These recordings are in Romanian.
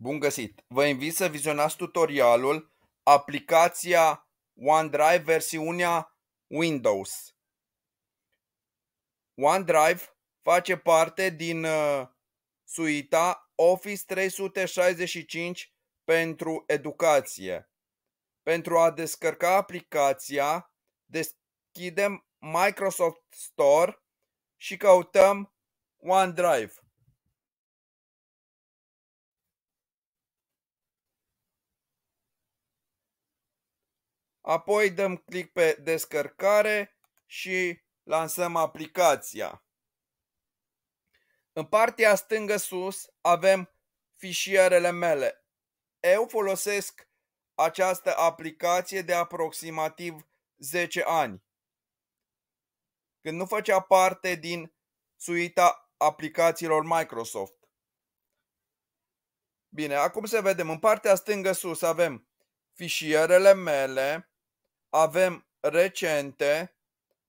Bun găsit! Vă invit să vizionați tutorialul aplicația OneDrive versiunea Windows. OneDrive face parte din uh, suita Office 365 pentru educație. Pentru a descărca aplicația, deschidem Microsoft Store și căutăm OneDrive. apoi dăm click pe descărcare și lansăm aplicația. În partea stângă sus avem fișierele mele. Eu folosesc această aplicație de aproximativ 10 ani. Când nu făcea parte din suita aplicațiilor Microsoft. Bine, acum să vedem. În partea stângă sus avem fișierele mele, avem recente,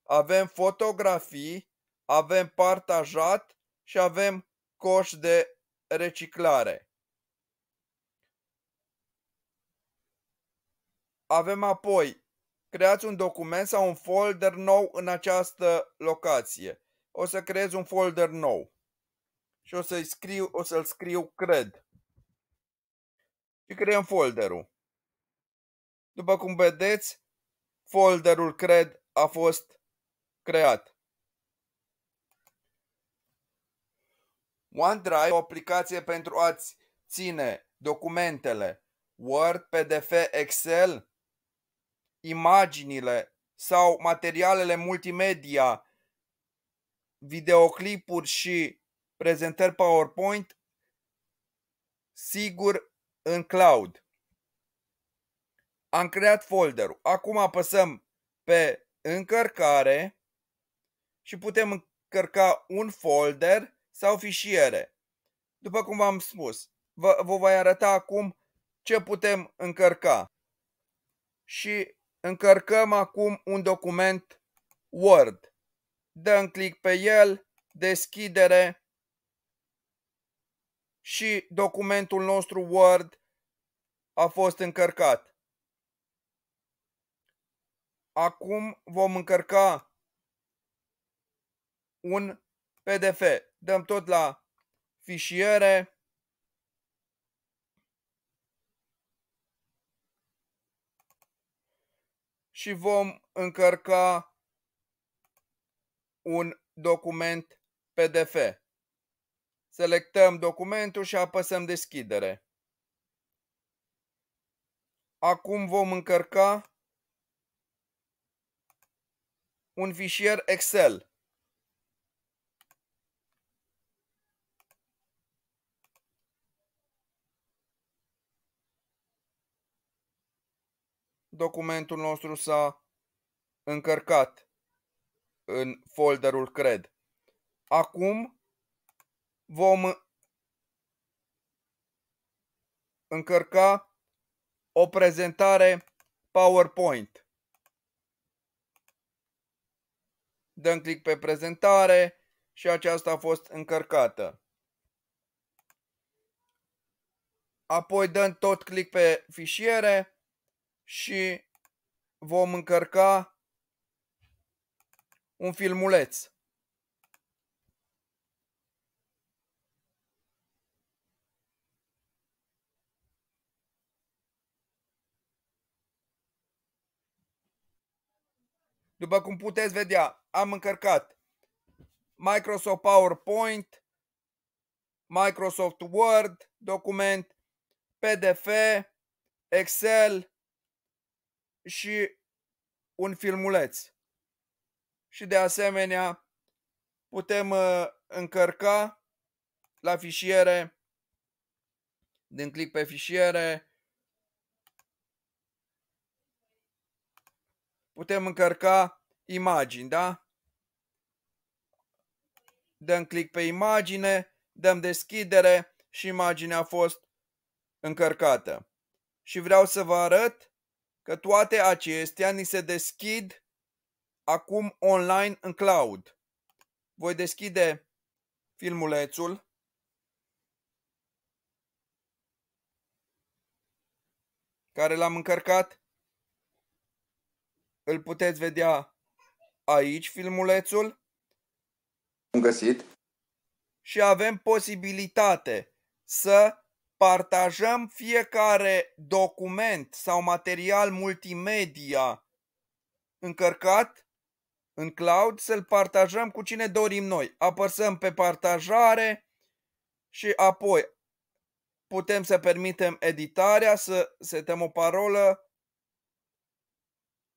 avem fotografii, avem partajat și avem coș de reciclare. Avem apoi, creați un document sau un folder nou în această locație. O să creez un folder nou și o să-l scriu, o să scriu cred. Și creăm folderul. După cum vedeți, folderul, cred, a fost creat. OneDrive o aplicație pentru a-ți ține documentele Word, PDF, Excel, imaginile sau materialele multimedia, videoclipuri și prezentări PowerPoint sigur în cloud. Am creat folderul. Acum apăsăm pe încărcare și putem încărca un folder sau fișiere. După cum v-am spus, vă, vă voi arăta acum ce putem încărca. Și încărcăm acum un document Word. Dăm click pe el, deschidere și documentul nostru Word a fost încărcat. Acum vom încărca un PDF. Dăm tot la fișiere. și vom încărca un document PDF. Selectăm documentul și apăsăm deschidere. Acum vom încărca un fișier Excel. Documentul nostru s-a încărcat în folderul cred. Acum vom încărca o prezentare PowerPoint. dăm click pe prezentare și aceasta a fost încărcată. Apoi dăm tot click pe fișiere și vom încărca un filmuleț. După cum puteți vedea, am încărcat Microsoft PowerPoint, Microsoft Word, document, PDF, Excel și un filmuleț. Și de asemenea putem uh, încărca la fișiere din click pe fișiere putem încărca imagini, da? Dăm click pe imagine, dăm deschidere și imaginea a fost încărcată. Și vreau să vă arăt că toate acestea ni se deschid acum online în cloud. Voi deschide filmulețul. care l-am încărcat. Îl puteți vedea aici filmulețul. Am găsit. Și avem posibilitate să partajăm fiecare document sau material multimedia încărcat în cloud, să-l partajăm cu cine dorim noi. Apăsăm pe partajare și apoi putem să permitem editarea, să setăm o parolă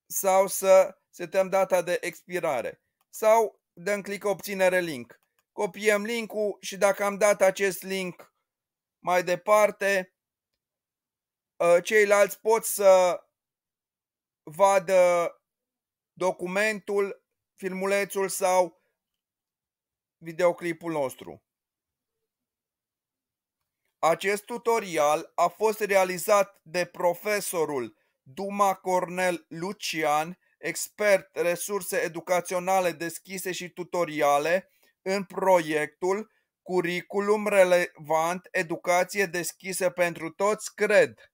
sau să setăm data de expirare sau dăm click obținere link. Copiem linkul și dacă am dat acest link mai departe, ă, ceilalți pot să vadă documentul, filmulețul sau videoclipul nostru. Acest tutorial a fost realizat de profesorul Duma Cornel Lucian expert, resurse educaționale deschise și tutoriale în proiectul Curriculum relevant, educație deschisă pentru toți, cred.